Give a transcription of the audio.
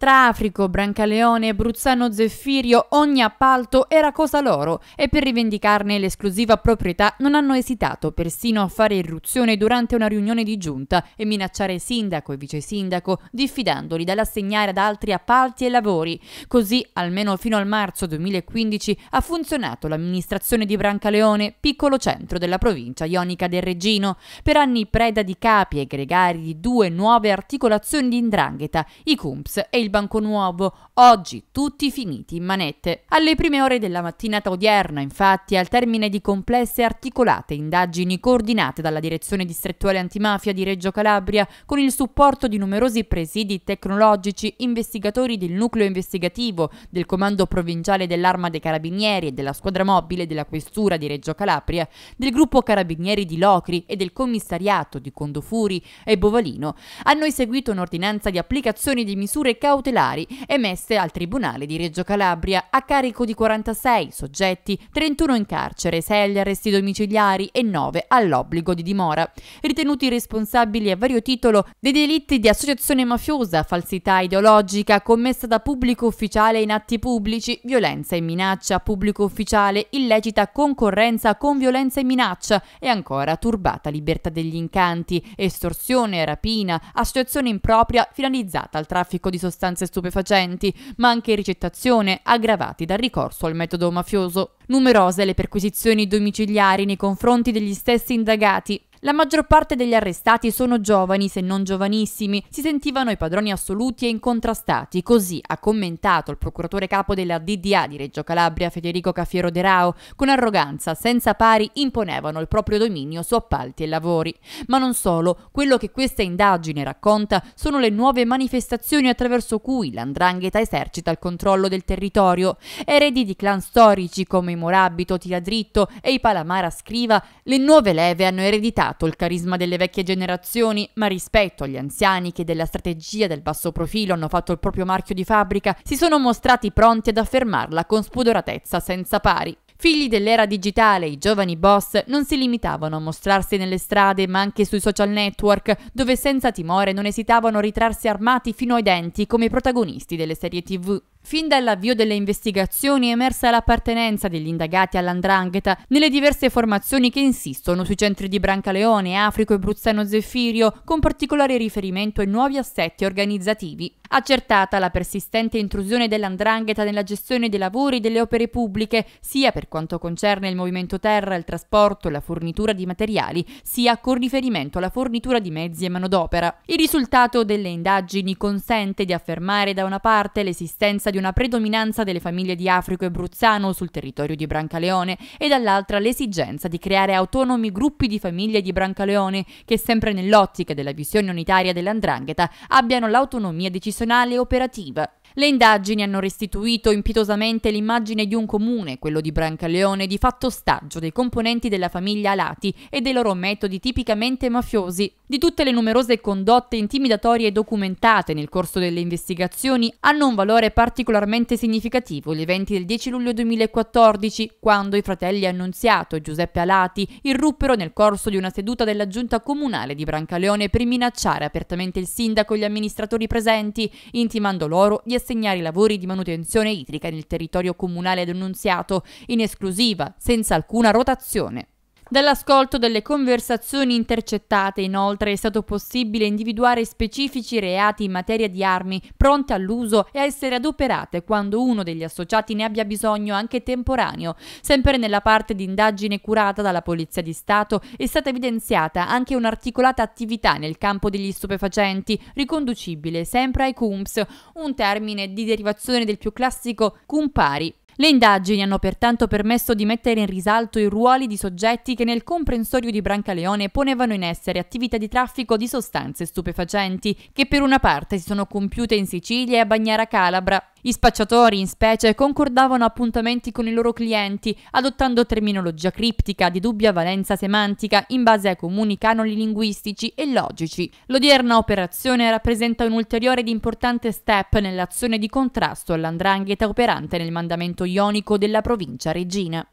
Trafrico, Brancaleone, Bruzzano Zeffirio, ogni appalto era cosa loro e per rivendicarne l'esclusiva proprietà non hanno esitato persino a fare irruzione durante una riunione di giunta e minacciare sindaco e vice sindaco, diffidandoli dall'assegnare ad altri appalti e lavori. Così, almeno fino al marzo 2015, ha funzionato l'amministrazione di Brancaleone, piccolo centro della provincia ionica del Reggino, per anni preda di capi e gregari di due nuove articolazioni di indrangheta, i CUMPS e il il banco nuovo, oggi tutti finiti in manette. Alle prime ore della mattinata odierna, infatti, al termine di complesse e articolate indagini coordinate dalla Direzione Distrettuale Antimafia di Reggio Calabria, con il supporto di numerosi presidi tecnologici, investigatori del nucleo investigativo, del Comando Provinciale dell'Arma dei Carabinieri e della squadra mobile della Questura di Reggio Calabria, del gruppo Carabinieri di Locri e del commissariato di Condofuri e Bovalino, hanno eseguito un'ordinanza di applicazione di misure cautelari cautelari emesse al Tribunale di Reggio Calabria a carico di 46 soggetti, 31 in carcere, 6 agli arresti domiciliari e 9 all'obbligo di dimora, ritenuti responsabili a vario titolo dei delitti di associazione mafiosa, falsità ideologica commessa da pubblico ufficiale in atti pubblici, violenza e minaccia, a pubblico ufficiale, illecita concorrenza con violenza e minaccia e ancora turbata libertà degli incanti, estorsione, rapina, associazione impropria finalizzata al traffico di sostanze sostanze stupefacenti, ma anche ricettazione, aggravati dal ricorso al metodo mafioso. Numerose le perquisizioni domiciliari nei confronti degli stessi indagati, la maggior parte degli arrestati sono giovani, se non giovanissimi, si sentivano i padroni assoluti e incontrastati, così ha commentato il procuratore capo della DDA di Reggio Calabria Federico Caffiero De Rao, con arroganza senza pari imponevano il proprio dominio su appalti e lavori. Ma non solo, quello che questa indagine racconta sono le nuove manifestazioni attraverso cui l'andrangheta esercita il controllo del territorio. Eredi di clan storici come i Morabito, Tiradritto e i Palamara Scriva, le nuove leve hanno ereditato mancato il carisma delle vecchie generazioni, ma rispetto agli anziani che della strategia del basso profilo hanno fatto il proprio marchio di fabbrica, si sono mostrati pronti ad affermarla con spudoratezza senza pari. Figli dell'era digitale, i giovani boss non si limitavano a mostrarsi nelle strade ma anche sui social network, dove senza timore non esitavano a ritrarsi armati fino ai denti come protagonisti delle serie tv. Fin dall'avvio delle investigazioni è emersa l'appartenenza degli indagati all'andrangheta nelle diverse formazioni che insistono sui centri di Brancaleone, Africo e Bruzzano Zeffirio, con particolare riferimento ai nuovi assetti organizzativi. Accertata la persistente intrusione dell'andrangheta nella gestione dei lavori e delle opere pubbliche, sia per quanto concerne il movimento terra, il trasporto e la fornitura di materiali, sia con riferimento alla fornitura di mezzi e manodopera. Il risultato delle indagini consente di affermare da una parte l'esistenza di una predominanza delle famiglie di Africo e Bruzzano sul territorio di Brancaleone e dall'altra l'esigenza di creare autonomi gruppi di famiglie di Brancaleone che sempre nell'ottica della visione unitaria dell'andrangheta abbiano l'autonomia decisionale e operativa. Le indagini hanno restituito impietosamente l'immagine di un comune, quello di Brancaleone, di fatto ostaggio dei componenti della famiglia Alati e dei loro metodi tipicamente mafiosi. Di tutte le numerose condotte intimidatorie documentate nel corso delle investigazioni hanno un valore particolare particolarmente significativo gli eventi del 10 luglio 2014, quando i fratelli Annunziato e Giuseppe Alati irruppero nel corso di una seduta della giunta comunale di Brancaleone per minacciare apertamente il sindaco e gli amministratori presenti, intimando loro di assegnare i lavori di manutenzione idrica nel territorio comunale d'Annunziato, in esclusiva, senza alcuna rotazione. Dall'ascolto delle conversazioni intercettate, inoltre, è stato possibile individuare specifici reati in materia di armi pronte all'uso e a essere adoperate quando uno degli associati ne abbia bisogno anche temporaneo. Sempre nella parte di indagine curata dalla Polizia di Stato è stata evidenziata anche un'articolata attività nel campo degli stupefacenti, riconducibile sempre ai CUMPS, un termine di derivazione del più classico cumpari, le indagini hanno pertanto permesso di mettere in risalto i ruoli di soggetti che nel comprensorio di Brancaleone ponevano in essere attività di traffico di sostanze stupefacenti, che per una parte si sono compiute in Sicilia e a Bagnara Calabra, gli spacciatori, in specie, concordavano appuntamenti con i loro clienti, adottando terminologia criptica di dubbia valenza semantica in base ai comuni canoni linguistici e logici. L'odierna operazione rappresenta un ulteriore ed importante step nell'azione di contrasto all'andrangheta operante nel mandamento ionico della provincia regina.